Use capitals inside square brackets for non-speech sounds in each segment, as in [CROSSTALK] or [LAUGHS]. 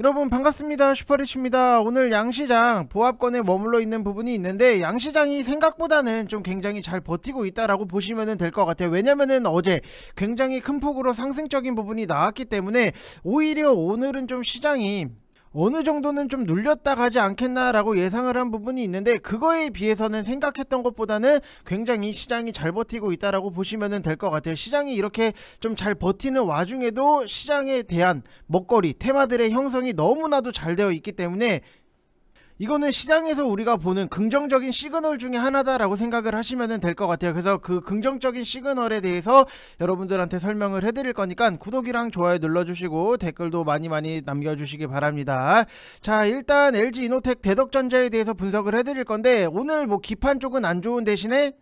여러분 반갑습니다 슈퍼리치입니다 오늘 양시장 보합권에 머물러 있는 부분이 있는데 양시장이 생각보다는 좀 굉장히 잘 버티고 있다라고 보시면 될 것 같아요 왜냐면은 어제 굉장히 큰 폭으로 상승적인 부분이 나왔기 때문에 오히려 오늘은 좀 시장이 어느 정도는 좀 눌렸다 가지 않겠나라고 예상을 한 부분이 있는데 그거에 비해서는 생각했던 것보다는 굉장히 시장이 잘 버티고 있다라고 보시면 될 것 같아요. 시장이 이렇게 좀 잘 버티는 와중에도 시장에 대한 먹거리 테마들의 형성이 너무나도 잘 되어 있기 때문에 이거는 시장에서 우리가 보는 긍정적인 시그널 중에 하나다라고 생각을 하시면 될 것 같아요. 그래서 그 긍정적인 시그널에 대해서 여러분들한테 설명을 해드릴 거니까 구독이랑 좋아요 눌러주시고 댓글도 많이 많이 남겨주시기 바랍니다. 자 일단 LG 이노텍 대덕전자에 대해서 분석을 해드릴 건데 오늘 뭐 기판 쪽은 안 좋은 대신에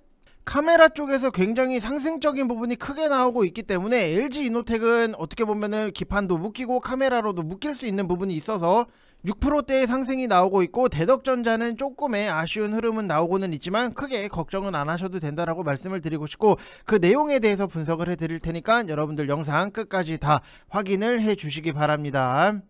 카메라 쪽에서 굉장히 상승적인 부분이 크게 나오고 있기 때문에 LG 이노텍은 어떻게 보면은 기판도 묶이고 카메라로도 묶일 수 있는 부분이 있어서 6%대의 상승이 나오고 있고 대덕전자는 조금의 아쉬운 흐름은 나오고는 있지만 크게 걱정은 안 하셔도 된다라고 말씀을 드리고 싶고 그 내용에 대해서 분석을 해드릴 테니까 여러분들 영상 끝까지 다 확인을 해주시기 바랍니다.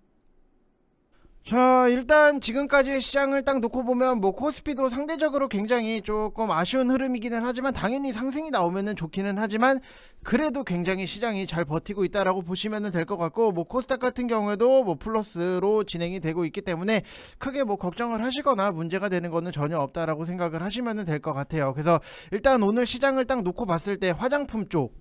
자 일단 지금까지 의 시장을 딱 놓고 보면 뭐 코스피도 상대적으로 굉장히 조금 아쉬운 흐름이기는 하지만 당연히 상승이 나오면은 좋기는 하지만 그래도 굉장히 시장이 잘 버티고 있다라고 보시면 될 것 같고 뭐 코스닥 같은 경우에도 뭐 플러스로 진행이 되고 있기 때문에 크게 뭐 걱정을 하시거나 문제가 되는 거는 전혀 없다라고 생각을 하시면 될 것 같아요 그래서 일단 오늘 시장을 딱 놓고 봤을 때 화장품 쪽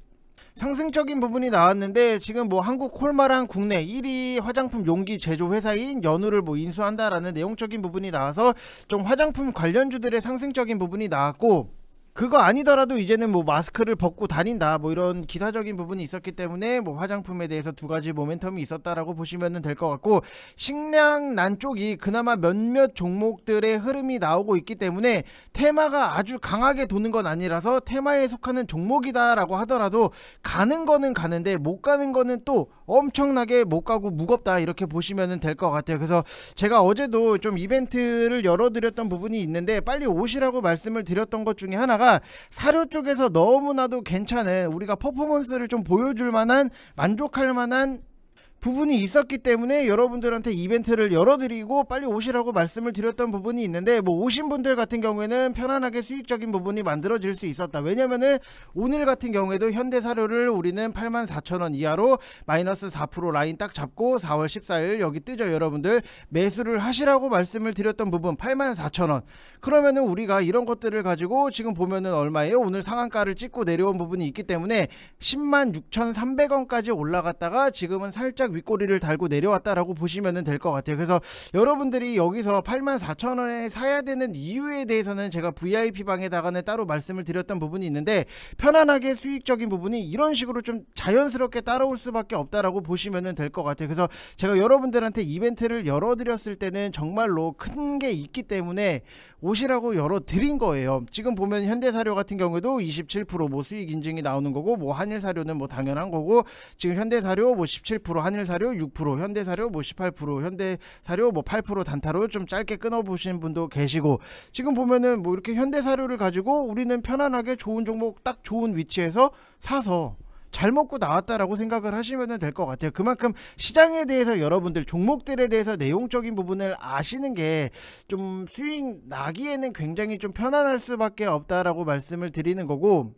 상승적인 부분이 나왔는데 지금 뭐 한국 콜마랑 국내 1위 화장품 용기 제조 회사인 연우를 뭐 인수한다라는 내용적인 부분이 나와서 좀 화장품 관련주들의 상승적인 부분이 나왔고 그거 아니더라도 이제는 뭐 마스크를 벗고 다닌다 뭐 이런 기사적인 부분이 있었기 때문에 뭐 화장품에 대해서 두 가지 모멘텀이 있었다라고 보시면 될 것 같고 식량난 쪽이 그나마 몇몇 종목들의 흐름이 나오고 있기 때문에 테마가 아주 강하게 도는 건 아니라서 테마에 속하는 종목이다라고 하더라도 가는 거는 가는데 못 가는 거는 또 엄청나게 못 가고 무겁다 이렇게 보시면 될 것 같아요. 그래서 제가 어제도 좀 이벤트를 열어드렸던 부분이 있는데 빨리 오시라고 말씀을 드렸던 것 중에 하나가 사료 쪽에서 너무나도 괜찮은 우리가 퍼포먼스를 좀 보여줄 만한 만족할 만한 부분이 있었기 때문에 여러분들한테 이벤트를 열어드리고 빨리 오시라고 말씀을 드렸던 부분이 있는데 뭐 오신 분들 같은 경우에는 편안하게 수익적인 부분이 만들어질 수 있었다 왜냐면은 오늘 같은 경우에도 현대사료를 우리는 84,000원 이하로 마이너스 4% 라인 딱 잡고 4월 14일 여기 뜨죠 여러분들 매수를 하시라고 말씀을 드렸던 부분 84,000원 그러면은 우리가 이런 것들을 가지고 지금 보면은 얼마예요 오늘 상한가를 찍고 내려온 부분이 있기 때문에 106,300원까지 올라갔다가 지금은 살짝 살짝 윗꼬리를 달고 내려왔다라고 보시면 될것 같아요. 그래서 여러분들이 여기서 84,000원에 사야 되는 이유에 대해서는 제가 VIP 방에다가는 따로 말씀을 드렸던 부분이 있는데 편안하게 수익적인 부분이 이런 식으로 좀 자연스럽게 따라올 수밖에 없다라고 보시면 될것 같아요. 그래서 제가 여러분들한테 이벤트를 열어드렸을 때는 정말로 큰 게 있기 때문에 오시라고 열어드린 거예요. 지금 보면 현대사료 같은 경우에도 27%뭐 수익 인증이 나오는 거고 뭐 한일사료는 뭐 당연한 거고 지금 현대사료 뭐17% 한일 한일사료 6%, 현대사료 뭐 18%, 현대사료 뭐 8% 단타로 좀 짧게 끊어보신 분도 계시고 지금 보면은 뭐 이렇게 현대사료를 가지고 우리는 편안하게 좋은 종목 딱 좋은 위치에서 사서 잘 먹고 나왔다라고 생각을 하시면 될 것 같아요. 그만큼 시장에 대해서 여러분들 종목들에 대해서 내용적인 부분을 아시는 게좀 수익 나기에는 굉장히 좀 편안할 수밖에 없다라고 말씀을 드리는 거고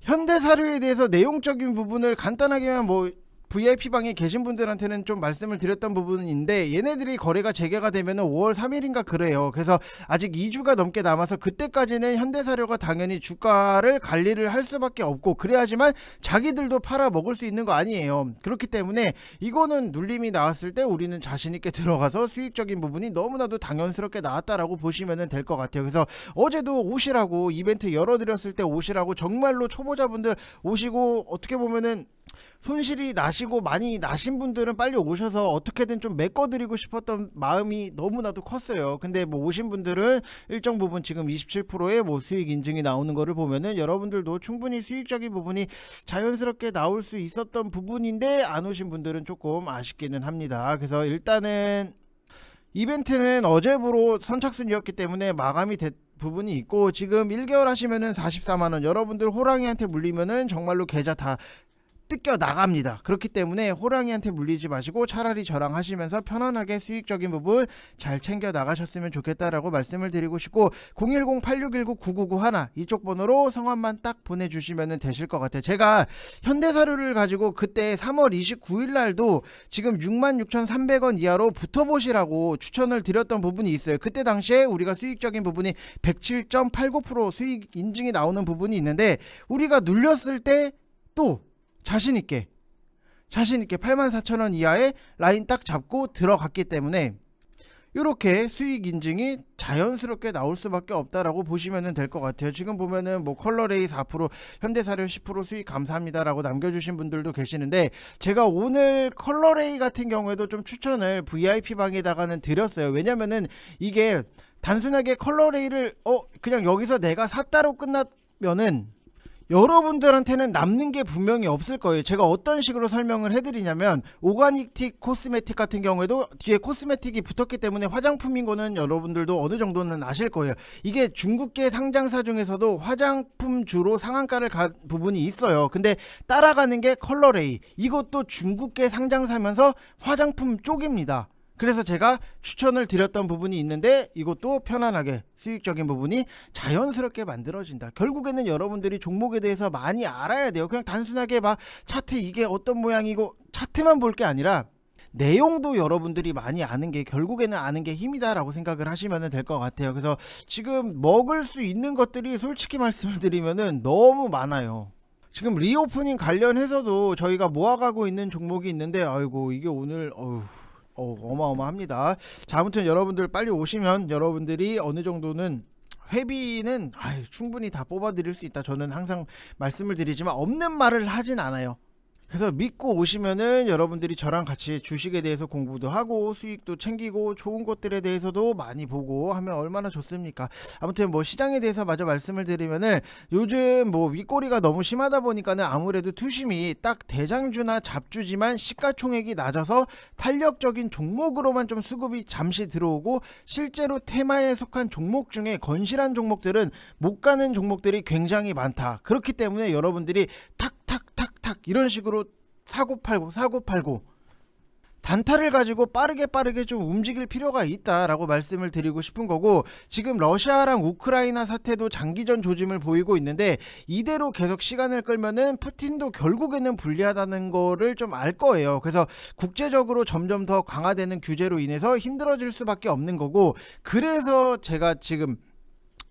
현대사료에 대해서 내용적인 부분을 간단하게만 뭐 VIP방에 계신 분들한테는 좀 말씀을 드렸던 부분인데 얘네들이 거래가 재개가 되면 5월 3일인가 그래요. 그래서 아직 2주가 넘게 남아서 그때까지는 현대사료가 당연히 주가를 관리를 할 수밖에 없고 그래야지만 자기들도 팔아 먹을 수 있는 거 아니에요. 그렇기 때문에 이거는 눌림이 나왔을 때 우리는 자신 있게 [LAUGHS] 들어가서 수익적인 부분이 너무나도 당연스럽게 나왔다라고 보시면 될 것 같아요. 그래서 어제도 오시라고 이벤트 열어드렸을 때 오시라고 정말로 초보자분들 오시고 어떻게 보면은 손실이 나시고 많이 나신 분들은 빨리 오셔서 어떻게든 좀 메꿔드리고 싶었던 마음이 너무나도 컸어요. 근데 뭐 오신 분들은 일정 부분 지금 27%의 뭐 수익 인증이 나오는 거를 보면은 여러분들도 충분히 수익적인 부분이 자연스럽게 나올 수 있었던 부분인데 안 오신 분들은 조금 아쉽기는 합니다. 그래서 일단은 이벤트는 어제부로 선착순이었기 때문에 마감이 됐 부분이 있고 지금 1개월 하시면은 44만 원 여러분들 호랑이한테 물리면은 정말로 계좌 다 뜯겨 나갑니다. 그렇기 때문에 호랑이한테 물리지 마시고 차라리 저랑 하시면서 편안하게 수익적인 부분 잘 챙겨 나가셨으면 좋겠다라고 말씀을 드리고 싶고 010-8619-9991 이쪽 번호로 성함만 딱 보내주시면 되실 것 같아요. 제가 현대사료를 가지고 그때 3월 29일 날도 지금 66,300원 이하로 붙어보시라고 추천을 드렸던 부분이 있어요. 그때 당시에 우리가 수익적인 부분이 107.89% 수익 인증이 나오는 부분이 있는데 우리가 눌렸을 때또 자신 있게 자신 있게 84,000원 이하의 라인 딱 잡고 들어갔기 때문에 이렇게 수익 인증이 자연스럽게 나올 수밖에 없다라고 보시면 될 것 같아요. 지금 보면은 뭐 컬러레이 4% 현대사료 10% 수익 감사합니다라고 남겨주신 분들도 계시는데 제가 오늘 컬러레이 같은 경우에도 좀 추천을 VIP 방에다가는 드렸어요. 왜냐면은 이게 단순하게 컬러레이를 어 그냥 여기서 내가 샀다로 끝났면은 여러분들한테는 남는 게 분명히 없을 거예요. 제가 어떤 식으로 설명을 해드리냐면 오가닉 틱 코스메틱 같은 경우에도 뒤에 코스메틱이 붙었기 때문에 화장품인 거는 여러분들도 어느 정도는 아실 거예요. 이게 중국계 상장사 중에서도 화장품 주로 상한가를 간 부분이 있어요. 근데 따라가는 게 컬러레이. 이것도 중국계 상장사면서 화장품 쪽입니다. 그래서 제가 추천을 드렸던 부분이 있는데 이것도 편안하게 수익적인 부분이 자연스럽게 만들어진다. 결국에는 여러분들이 종목에 대해서 많이 알아야 돼요. 그냥 단순하게 막 차트 이게 어떤 모양이고 차트만 볼 게 아니라 내용도 여러분들이 많이 아는 게 결국에는 아는 게 힘이다라고 생각을 하시면 될 것 같아요. 그래서 지금 먹을 수 있는 것들이 솔직히 말씀을 드리면 너무 많아요. 지금 리오프닝 관련해서도 저희가 모아가고 있는 종목이 있는데 아이고 이게 오늘 어휴 어마어마합니다. 자 아무튼 여러분들 빨리 오시면 여러분들이 어느 정도는 회비는 아유, 충분히 다 뽑아드릴 수 있다. 저는 항상 말씀을 드리지만 없는 말을 하진 않아요. 그래서 믿고 오시면은 여러분들이 저랑 같이 주식에 대해서 공부도 하고 수익도 챙기고 좋은 것들에 대해서도 많이 보고 하면 얼마나 좋습니까? 아무튼 뭐 시장에 대해서 마저 말씀을 드리면은 요즘 뭐 윗꼬리가 너무 심하다 보니까는 아무래도 투심이 딱 대장주나 잡주지만 시가총액이 낮아서 탄력적인 종목으로만 좀 수급이 잠시 들어오고 실제로 테마에 속한 종목 중에 건실한 종목들은 못 가는 종목들이 굉장히 많다. 그렇기 때문에 여러분들이 탁 탁탁탁 이런 식으로 사고 팔고 사고 팔고 단타를 가지고 빠르게 빠르게 좀 움직일 필요가 있다라고 말씀을 드리고 싶은 거고 지금 러시아랑 우크라이나 사태도 장기전 조짐을 보이고 있는데 이대로 계속 시간을 끌면은 푸틴도 결국에는 불리하다는 거를 좀 알 거예요. 그래서 국제적으로 점점 더 강화되는 규제로 인해서 힘들어질 수밖에 없는 거고 그래서 제가 지금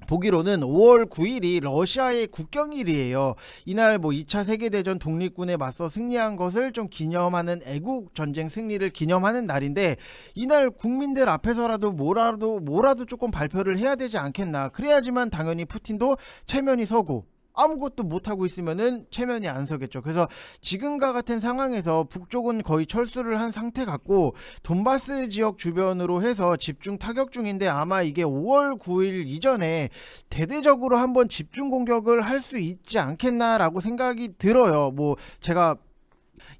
보기로는 5월 9일이 러시아의 국경일이에요. 이날 뭐 2차 세계대전 독립군에 맞서 승리한 것을 좀 기념하는 애국 전쟁 승리를 기념하는 날인데 이날 국민들 앞에서라도 뭐라도 뭐라도 조금 발표를 해야 되지 않겠나. 그래야지만 당연히 푸틴도 체면이 서고 아무것도 못하고 있으면은 체면이 안 서겠죠. 그래서 지금과 같은 상황에서 북쪽은 거의 철수를 한 상태 같고 돈바스 지역 주변으로 해서 집중 타격 중인데 아마 이게 5월 9일 이전에 대대적으로 한번 집중 공격을 할 수 있지 않겠나라고 생각이 들어요. 뭐 제가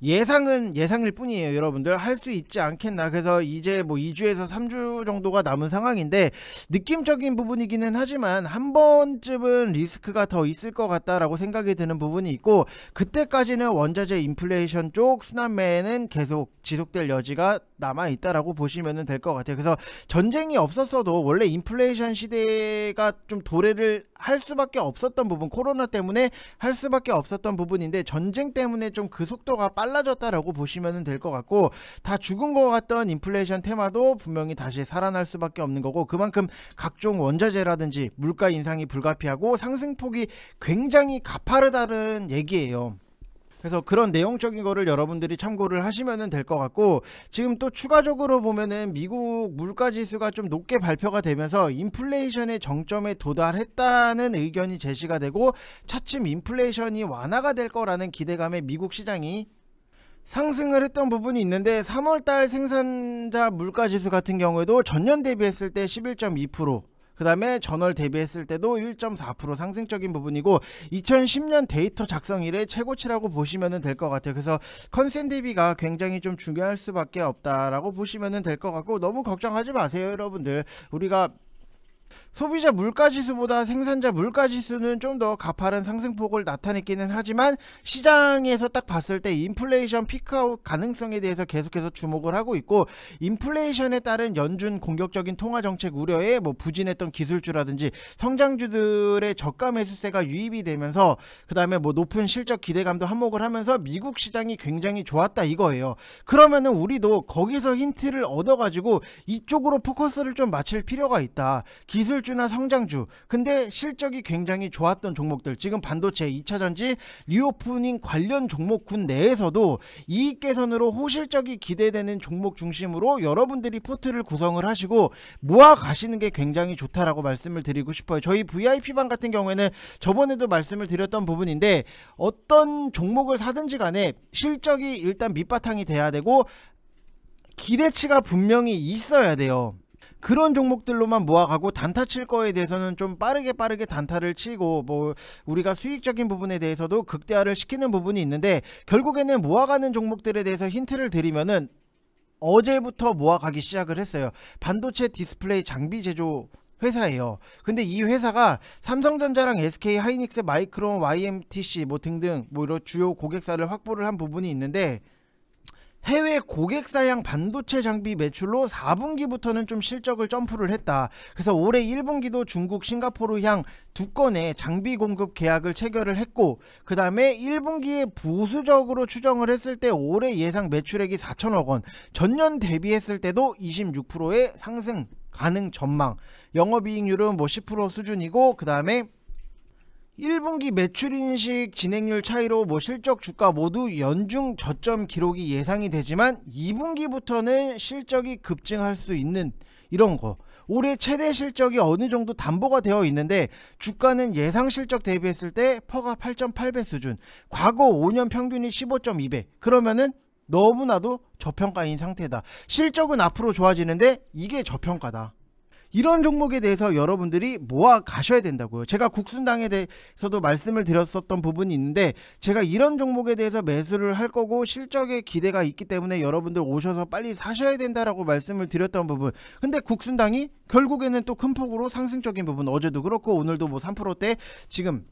예상은 예상일 뿐이에요, 여러분들. 할 수 있지 않겠나. 그래서 이제 뭐 2주에서 3주 정도가 남은 상황인데 느낌적인 부분이기는 하지만 한 번쯤은 리스크가 더 있을 것 같다라고 생각이 드는 부분이 있고 그때까지는 원자재 인플레이션 쪽 순환매는 계속 지속될 여지가 남아 있다라고 보시면 될 것 같아요. 그래서 전쟁이 없었어도 원래 인플레이션 시대가 좀 도래를 할 수밖에 없었던 부분, 코로나 때문에 할 수밖에 없었던 부분인데 전쟁 때문에 좀 그 속도가 빨라졌다라고 보시면 될 것 같고 다 죽은 것 같던 인플레이션 테마도 분명히 다시 살아날 수밖에 없는 거고 그만큼 각종 원자재라든지 물가 인상이 불가피하고 상승폭이 굉장히 가파르다는 얘기예요. 그래서 그런 내용적인 거를 여러분들이 참고를 하시면 될 것 같고 지금 또 추가적으로 보면은 미국 물가 지수가 좀 높게 발표가 되면서 인플레이션의 정점에 도달했다는 의견이 제시가 되고 차츰 인플레이션이 완화가 될 거라는 기대감에 미국 시장이 상승을 했던 부분이 있는데 3월달 생산자 물가지수 같은 경우에도 전년 대비했을 때11.2% 그 다음에 전월 대비했을 때도 1.4% 상승적인 부분이고 2010년 데이터 작성 이래 최고치라고 보시면 될 것 같아요. 그래서 컨센 대비가 굉장히 좀 중요할 수밖에 없다라고 보시면 될 것 같고 너무 걱정하지 마세요 여러분들. 우리가 소비자 물가지수보다 생산자 물가지수는 좀 더 가파른 상승폭을 나타냈기는 하지만 시장에서 딱 봤을 때 인플레이션 피크아웃 가능성에 대해서 계속해서 주목을 하고 있고 인플레이션에 따른 연준 공격적인 통화 정책 우려에 뭐 부진했던 기술주라든지 성장주들의 저가 매수세가 유입이 되면서 그다음에 뭐 높은 실적 기대감도 한몫을 하면서 미국 시장이 굉장히 좋았다 이거예요. 그러면은 우리도 거기서 힌트를 얻어 가지고 이쪽으로 포커스를 좀 맞출 필요가 있다. 기술 기술주나 성장주 근데 실적이 굉장히 좋았던 종목들 지금 반도체 2차전지 리오프닝 관련 종목군 내에서도 이익 개선으로 호실적이 기대되는 종목 중심으로 여러분들이 포트를 구성을 하시고 모아 가시는 게 굉장히 좋다라고 말씀을 드리고 싶어요 저희 VIP방 같은 경우에는 저번에도 말씀을 드렸던 부분인데 어떤 종목을 사든지 간에 실적이 일단 밑바탕이 돼야 되고 기대치가 분명히 있어야 돼요 그런 종목들로만 모아가고 단타 칠 거에 대해서는 좀 빠르게 빠르게 단타를 치고 뭐 우리가 수익적인 부분에 대해서도 극대화를 시키는 부분이 있는데 결국에는 모아가는 종목들에 대해서 힌트를 드리면은 어제부터 모아가기 시작을 했어요. 반도체 디스플레이 장비 제조 회사예요. 근데 이 회사가 삼성전자랑 SK 하이닉스, 마이크론, YMTC 뭐 등등 뭐 이런 주요 고객사를 확보를 한 부분이 있는데 해외 고객사양 반도체 장비 매출로 4분기부터는 좀 실적을 점프를 했다. 그래서 올해 1분기도 중국 싱가포르 향 두 건의 장비 공급 계약을 체결을 했고 그 다음에 1분기에 보수적으로 추정을 했을 때 올해 예상 매출액이 4천억 원 전년 대비했을 때도 26%의 상승 가능 전망 영업이익률은 뭐 10% 수준이고 그 다음에 1분기 매출 인식 진행률 차이로 뭐 실적 주가 모두 연중 저점 기록이 예상이 되지만 2분기부터는 실적이 급증할 수 있는 이런 거 올해 최대 실적이 어느 정도 담보가 되어 있는데 주가는 예상 실적 대비했을 때 퍼가 8.8배 수준 과거 5년 평균이 15.2배 그러면은 너무나도 저평가인 상태다 실적은 앞으로 좋아지는데 이게 저평가다 이런 종목에 대해서 여러분들이 모아 가셔야 된다고요. 제가 국순당에 대해서도 말씀을 드렸었던 부분이 있는데 제가 이런 종목에 대해서 매수를 할 거고 실적에 기대가 있기 때문에 여러분들 오셔서 빨리 사셔야 된다라고 말씀을 드렸던 부분. 근데 국순당이 결국에는 또 큰 폭으로 상승적인 부분 어제도 그렇고 오늘도 뭐 3%대 지금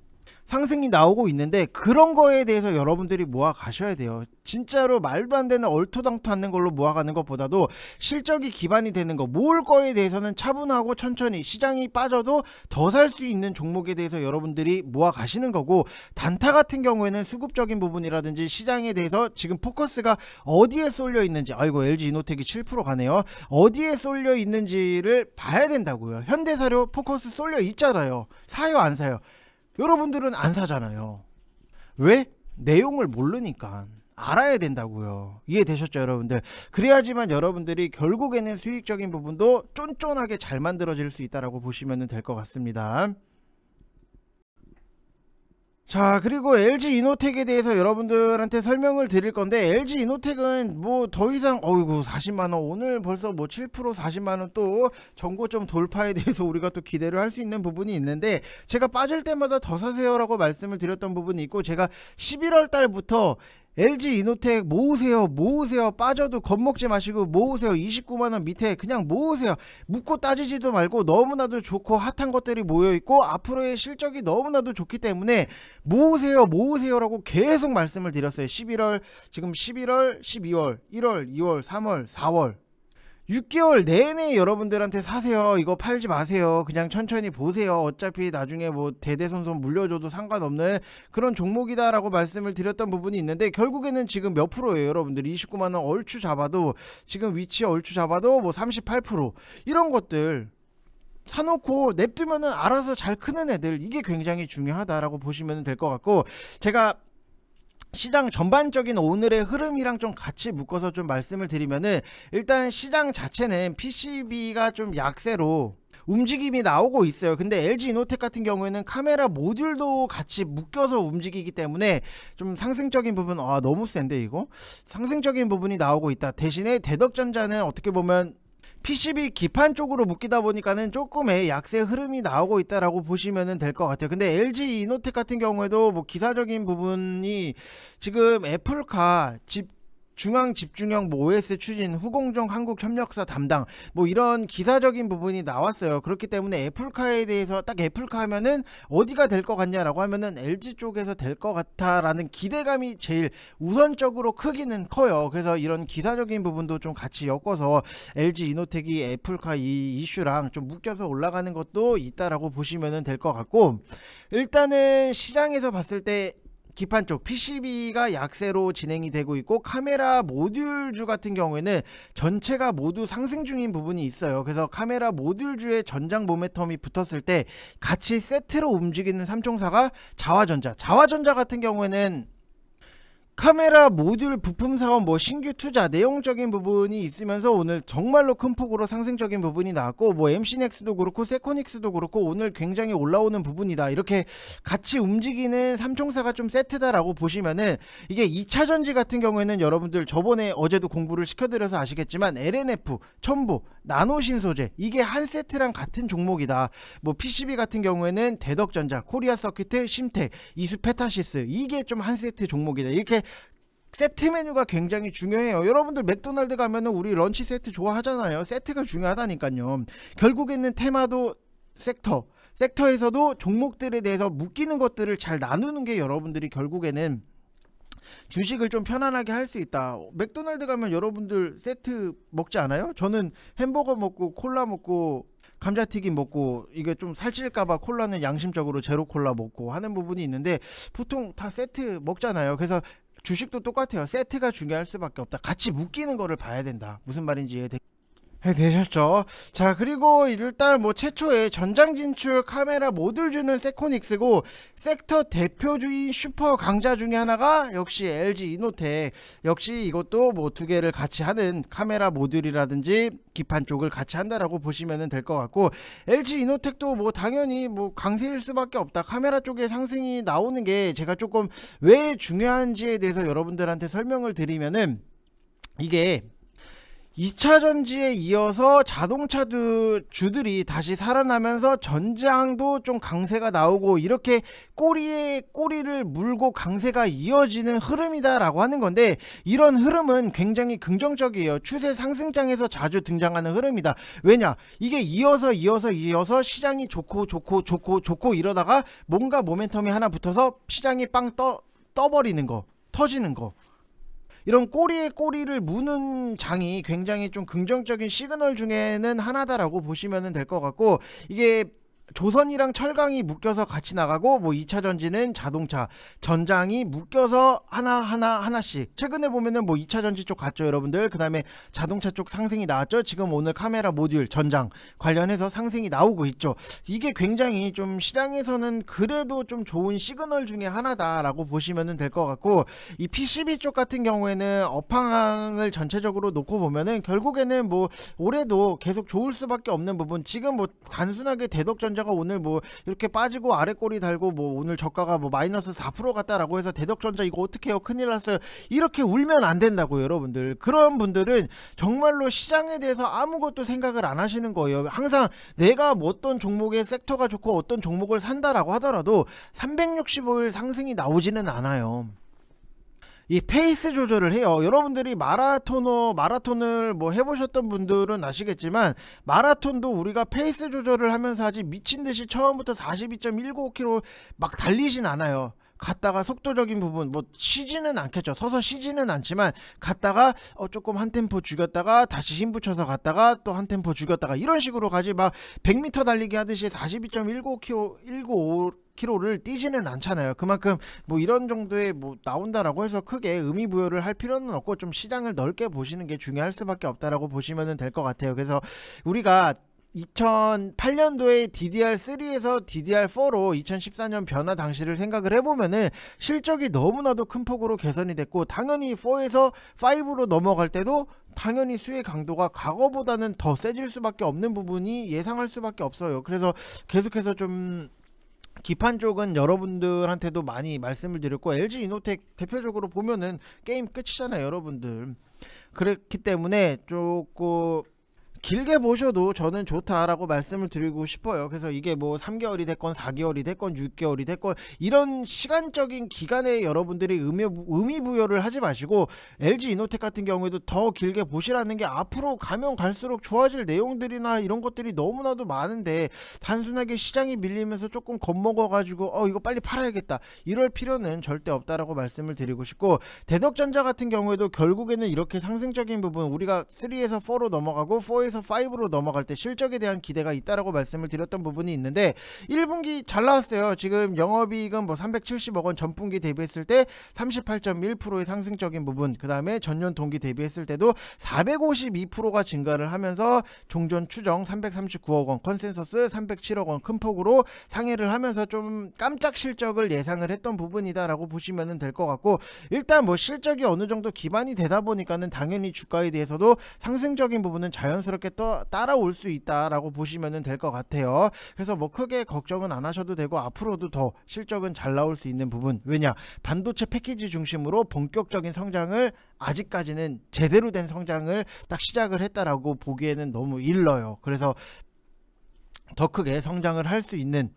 상승이 나오고 있는데 그런 거에 대해서 여러분들이 모아 가셔야 돼요. 진짜로 말도 안 되는 얼토당토 않는 걸로 모아가는 것보다도 실적이 기반이 되는 거 모을 거에 대해서는 차분하고 천천히 시장이 빠져도 더 살 수 있는 종목에 대해서 여러분들이 모아 가시는 거고 단타 같은 경우에는 수급적인 부분이라든지 시장에 대해서 지금 포커스가 어디에 쏠려 있는지 아이고 LG 이노텍이 7% 가네요. 어디에 쏠려 있는지를 봐야 된다고요. 현대사료 포커스 쏠려 있잖아요. 사요 안 사요? 여러분들은 안 사잖아요. 왜? 내용을 모르니까. 알아야 된다고요. 이해되셨죠, 여러분들? 그래야지만 여러분들이 결국에는 수익적인 부분도 쫀쫀하게 잘 만들어질 수 있다라고 보시면 될 것 같습니다. 자 그리고 LG 이노텍에 대해서 여러분들한테 설명을 드릴 건데 LG 이노텍은 뭐 더 이상 어이구 40만원 오늘 벌써 뭐 7% 40만원 또 전고점 돌파에 대해서 [LAUGHS] 우리가 또 기대를 할 수 있는 부분이 있는데 제가 빠질 때마다 더 사세요 라고 말씀을 드렸던 부분이 있고 제가 11월 달부터 LG 이노텍 모으세요 모으세요 빠져도 겁먹지 마시고 모으세요 29만원 밑에 그냥 모으세요 묻고 따지지도 말고 너무나도 좋고 핫한 것들이 모여있고 앞으로의 실적이 너무나도 좋기 때문에 모으세요 모으세요 라고 계속 말씀을 드렸어요 11월 지금 11월 12월 1월 2월 3월 4월 6개월 내내 여러분들한테 사세요. 이거 팔지 마세요. 그냥 천천히 보세요. 어차피 나중에 뭐 대대손손 물려줘도 상관없는 그런 종목이다라고 말씀을 드렸던 부분이 있는데 결국에는 지금 몇 프로예요, 여러분들? 29만 원 얼추 잡아도 지금 위치 얼추 잡아도 뭐 38% 이런 것들 사놓고 냅두면은 알아서 잘 크는 애들 이게 굉장히 중요하다라고 보시면 될 것 같고 제가 시장 전반적인 오늘의 흐름이랑 좀 같이 묶어서 좀 말씀을 드리면은 일단 시장 자체는 PCB가 좀 약세로 움직임이 나오고 있어요. 근데 LG 이노텍 같은 경우에는 카메라 모듈도 같이 묶여서 움직이기 때문에 좀 상승적인 부분, 아, 너무 센데 이거? 상승적인 부분이 나오고 있다. 대신에 대덕전자는 어떻게 보면 PCB 기판 쪽으로 묶이다 보니까는 조금의 약세 흐름이 나오고 있다라고 보시면 될 것 같아요. 근데 LG 이노텍 같은 경우에도 뭐 기사적인 부분이 지금 애플카 집 중앙 집중형 뭐 OS 추진, 후공정 한국 협력사 담당 뭐 이런 기사적인 부분이 나왔어요. 그렇기 때문에 애플카에 대해서 딱 애플카 하면은 어디가 될 것 같냐라고 하면은 LG 쪽에서 될 것같다라는 기대감이 제일 우선적으로 크기는 커요. 그래서 이런 기사적인 부분도 좀 같이 엮어서 LG 이노텍이 애플카 이 이슈랑 좀 묶여서 올라가는 것도 있다라고 보시면은 될 것 같고 일단은 시장에서 봤을 때 기판 쪽 PCB가 약세로 진행이 되고 있고 카메라 모듈주 같은 경우에는 전체가 모두 상승 중인 부분이 있어요. 그래서 카메라 모듈주의 전장 모멘텀이 붙었을 때 같이 세트로 움직이는 삼총사가 자화전자. 자화전자 같은 경우에는 카메라 모듈 부품 사업 뭐 신규 투자 내용적인 부분이 있으면서 오늘 정말로 큰 폭으로 상승적인 부분이 나왔고 뭐 MCNX도 그렇고 세코닉스도 그렇고 오늘 굉장히 올라오는 부분이다 이렇게 같이 움직이는 삼총사가 좀 세트다라고 보시면은 이게 2차전지 같은 경우에는 여러분들 저번에 어제도 공부를 시켜드려서 아시겠지만 LNF, 첨부, 나노신소재 이게 한 세트랑 같은 종목이다 뭐 PCB 같은 경우에는 대덕전자, 코리아서킷트심태 이수페타시스 이게 좀 한 세트 종목이다 이렇게 세트 메뉴가 굉장히 중요해요. 여러분들 맥도날드 가면은 우리 런치 세트 좋아하잖아요. 세트가 중요하다니까요. 결국에는 테마도 섹터, 섹터에서도 종목들에 대해서 묶이는 것들을 잘 나누는 게 여러분들이 결국에는 주식을 좀 편안하게 할 수 있다. 맥도날드 가면 여러분들 세트 먹지 않아요? 저는 햄버거 먹고 콜라 먹고 감자튀김 먹고 이게 좀 살찔까봐 콜라는 양심적으로 제로 콜라 먹고 하는 부분이 있는데 보통 다 세트 먹잖아요. 그래서 주식도 똑같아요. 세트가 중요할 수밖에 없다. 같이 묶이는 거를 봐야 된다. 무슨 말인지 이해 네, 되셨죠. 자 그리고 일단 뭐 최초의 전장 진출 카메라 모듈 주는 세코닉스고 섹터 대표주인 슈퍼 강자 중에 하나가 역시 LG 이노텍 역시 이것도 뭐 두 개를 같이 하는 카메라 모듈이라든지 기판 쪽을 같이 한다라고 보시면 될 것 같고 LG 이노텍도 뭐 당연히 뭐 강세일 수밖에 없다 카메라 쪽에 상승이 나오는 게 제가 조금 왜 중요한지에 대해서 여러분들한테 설명을 드리면은 이게 2차 전지에 이어서 자동차 주들이 다시 살아나면서 전장도 좀 강세가 나오고 이렇게 꼬리에 꼬리를 물고 강세가 이어지는 흐름이다라고 하는 건데 이런 흐름은 굉장히 긍정적이에요. 추세 상승장에서 자주 등장하는 흐름이다. 왜냐? 이게 이어서 이어서 이어서 시장이 좋고 좋고 좋고 좋고 이러다가 뭔가 모멘텀이 하나 붙어서 시장이 빵 떠, 떠버리는 거, 터지는 거. 이런 꼬리에 꼬리를 무는 장이 굉장히 좀 긍정적인 시그널 중에는 하나다라고 보시면 될 것 같고 이게 조선이랑 철강이 묶여서 같이 나가고 뭐 2차 전지는 자동차, 전장이 묶여서 하나하나 하나씩 최근에 보면은 뭐 2차 전지 쪽 갔죠, 여러분들. 그다음에 자동차 쪽 상승이 나왔죠. 지금 오늘 카메라 모듈 전장 관련해서 상승이 나오고 있죠. 이게 굉장히 좀 시장에서는 그래도 좀 좋은 시그널 중에 하나다라고 보시면될 것 같고 이 PCB 쪽 같은 경우에는 업황을 전체적으로 놓고 보면은 결국에는 뭐 올해도 계속 좋을 수밖에 없는 부분 지금 뭐 단순하게 대덕 전지 삼성전자가 오늘 뭐 이렇게 빠지고 아래 꼬리 달고 뭐 오늘 저가가 뭐 마이너스 4% 갔다라고 해서 대덕전자 이거 어떻게 해요? 큰일 났어요. 이렇게 울면 안 된다고 여러분들. 그런 분들은 정말로 시장에 대해서 아무것도 생각을 안 하시는 거예요. 항상 내가 뭐 어떤 종목의 섹터가 좋고 어떤 종목을 산다라고 하더라도 365일 상승이 나오지는 않아요. 이 페이스 조절을 해요. 여러분들이 마라토너 마라톤을 뭐 해보셨던 분들은 아시겠지만 마라톤도 우리가 페이스 조절을 하면서 하지 미친 듯이 처음부터 42.195km 막 달리진 않아요. 갔다가 속도적인 부분 뭐 쉬지는 않겠죠 서서 쉬지는 않지만 갔다가 어 조금 한 템포 죽였다가 다시 힘 붙여서 갔다가 또 한 템포 죽였다가 이런 식으로 가지 막 100m 달리기 하듯이 42.195km 195 100km를 뛰지는 않잖아요. 그만큼 뭐 이런 정도의 뭐 나온다라고 해서 크게 의미 부여를 할 필요는 없고 좀 시장을 넓게 보시는 게 중요할 수밖에 없다라고 보시면 될 것 같아요. 그래서 우리가 2008년도에 DDR3에서 DDR4로 2014년 변화 당시를 생각을 해보면은 실적이 너무나도 큰 폭으로 개선이 됐고 당연히 4에서 5로 넘어갈 때도 당연히 수의 강도가 과거보다는 더 세질 수밖에 없는 부분이 예상할 수밖에 없어요. 그래서 계속해서 좀 기판 쪽은 여러분들한테도 많이 말씀을 드렸고 LG 이노텍 대표적으로 보면은 게임 끝이잖아요, 여러분들. 그렇기 때문에 조금 길게 보셔도 저는 좋다라고 말씀을 드리고 싶어요. 그래서 이게 뭐 3개월이 됐건 4개월이 됐건 6개월이 됐건 이런 시간적인 기간에 여러분들이 의미, 의미 부여를 하지 마시고 LG 이노텍 같은 경우에도 더 길게 보시라는 게 앞으로 가면 갈수록 좋아질 내용들이나 이런 것들이 너무나도 많은데 단순하게 시장이 밀리면서 조금 겁먹어 가지고 어 이거 빨리 팔아야겠다. 이럴 필요는 절대 없다라고 말씀을 드리고 싶고 대덕전자 같은 경우에도 결국에는 이렇게 상승적인 부분 우리가 3에서 4로 넘어가고 4에서 4에서 5로 넘어갈 때 실적에 대한 기대가 있다라고 말씀을 드렸던 부분이 있는데 1분기 잘 나왔어요. 지금 영업이익은 뭐 370억 원 전분기 대비했을 때 38.1%의 상승적인 부분, 그 다음에 전년 동기 대비했을 때도 452%가 증가를 하면서 종전 추정 339억 원, 컨센서스 307억 원 큰 폭으로 상회를 하면서 좀 깜짝 실적을 예상을 했던 부분이다라고 보시면 될 것 같고 일단 뭐 실적이 어느 정도 기반이 되다 보니까는 당연히 주가에 대해서도 상승적인 부분은 자연스럽게 그렇게 또 따라올 수 있다라고 보시면 될 것 같아요. 그래서 뭐 크게 걱정은 안 하셔도 되고 앞으로도 더 실적은 잘 나올 수 있는 부분. 왜냐? 반도체 패키지 중심으로 본격적인 성장을 아직까지는 제대로 된 성장을 딱 시작을 했다라고 보기에는 너무 일러요. 그래서 더 크게 성장을 할 수 있는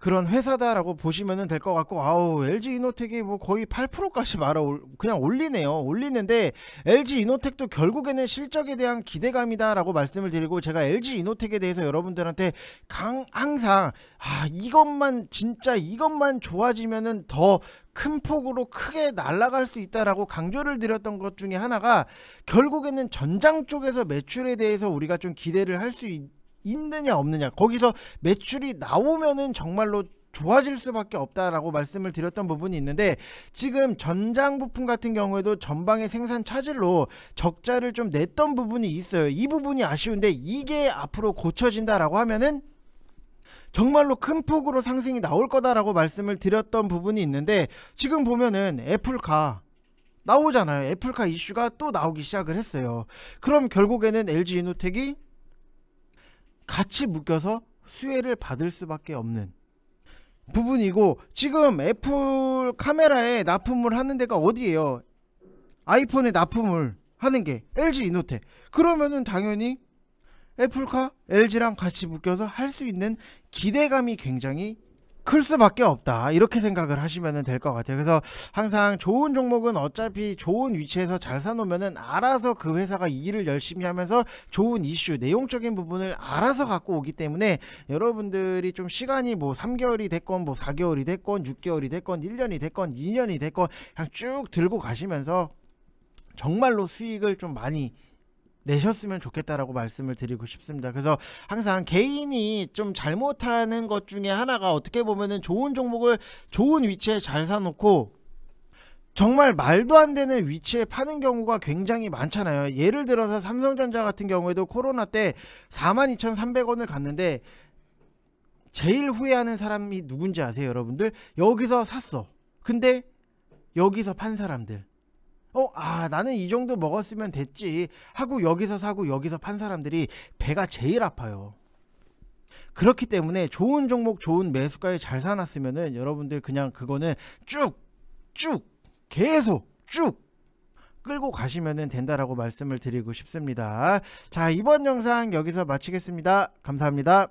그런 회사다라고 보시면 될 것 같고 아우 LG 이노텍이 뭐 거의 8%까지 말아 올, 그냥 올리네요 올리는데 LG 이노텍도 결국에는 실적에 대한 기대감이다라고 말씀을 드리고 제가 LG 이노텍에 대해서 여러분들한테 강, 항상 아 이것만 진짜 이것만 좋아지면은 더 큰 폭으로 크게 날아갈 수 있다라고 강조를 드렸던 것 중에 하나가 결국에는 전장 쪽에서 매출에 대해서 우리가 좀 기대를 할수 있느냐 없느냐 거기서 매출이 나오면은 정말로 좋아질 수밖에 없다라고 말씀을 드렸던 부분이 있는데 지금 전장 부품 같은 경우에도 전방의 생산 차질로 적자를 좀 냈던 부분이 있어요. 이 부분이 아쉬운데 이게 앞으로 고쳐진다라고 하면은 정말로 큰 폭으로 상승이 나올 거다라고 말씀을 드렸던 부분이 있는데 지금 보면은 애플카 나오잖아요. 애플카 이슈가 또 나오기 시작을 했어요. 그럼 결국에는 LG 이노텍이 같이 묶여서 수혜를 받을 수밖에 없는 부분이고 지금 애플 카메라에 납품을 하는 데가 어디예요? 아이폰에 납품을 하는 게 LG 이노테 그러면은 당연히 애플카 LG랑 같이 묶여서 할 수 있는 기대감이 굉장히 클 수밖에 없다 이렇게 생각을 하시면 될 것 같아요 그래서 항상 좋은 종목은 어차피 좋은 위치에서 잘 사놓으면 알아서 그 회사가 일을 열심히 하면서 좋은 이슈 내용적인 부분을 알아서 갖고 오기 때문에 여러분들이 좀 시간이 뭐 3개월이 됐건 뭐 4개월이 됐건 6개월이 됐건 1년이 됐건 2년이 됐건 그냥 쭉 들고 가시면서 정말로 수익을 좀 많이 내셨으면 좋겠다라고 말씀을 드리고 싶습니다. 그래서 항상 개인이 좀 잘못하는 것 중에 하나가 어떻게 보면은 좋은 종목을 좋은 위치에 잘 사놓고 정말 말도 안 되는 위치에 파는 경우가 굉장히 많잖아요. 예를 들어서 삼성전자 같은 경우에도 코로나 때 42,300원을 갔는데 제일 후회하는 사람이 누군지 아세요, 여러분들? 여기서 샀어. 근데 여기서 판 사람들. 어, 아, 나는 이 정도 먹었으면 됐지. 하고 여기서 사고 여기서 판 사람들이 배가 제일 아파요. 그렇기 때문에 좋은 종목, 좋은 매수가에 잘 사놨으면은 여러분들 그냥 그거는 쭉, 쭉, 계속 쭉 끌고 가시면 된다라고 말씀을 드리고 싶습니다. 자, 이번 영상 여기서 마치겠습니다. 감사합니다.